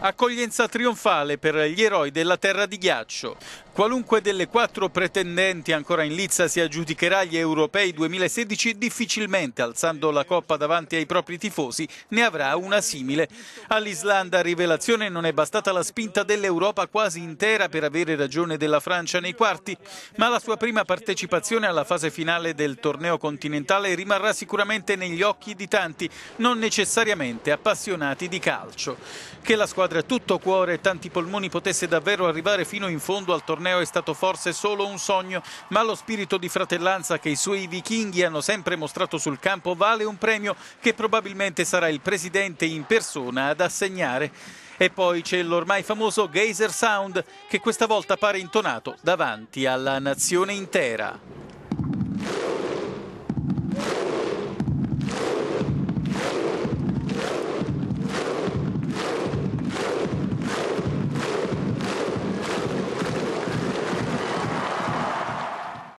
Accoglienza trionfale per gli eroi della terra di ghiaccio. Qualunque delle quattro pretendenti ancora in lizza si aggiudicherà gli europei 2016 difficilmente, alzando la coppa davanti ai propri tifosi, ne avrà una simile. All'Islanda rivelazione non è bastata la spinta dell'Europa quasi intera per avere ragione della Francia nei quarti, ma la sua prima partecipazione alla fase finale del torneo continentale rimarrà sicuramente negli occhi di tanti, non necessariamente appassionati di calcio. Che la squadra squadra tutto cuore e tanti polmoni potesse davvero arrivare fino in fondo al torneo è stato forse solo un sogno, ma lo spirito di fratellanza che i suoi vichinghi hanno sempre mostrato sul campo vale un premio che probabilmente sarà il presidente in persona ad assegnare. E poi c'è l'ormai famoso Geyser Sound che questa volta pare intonato davanti alla nazione intera.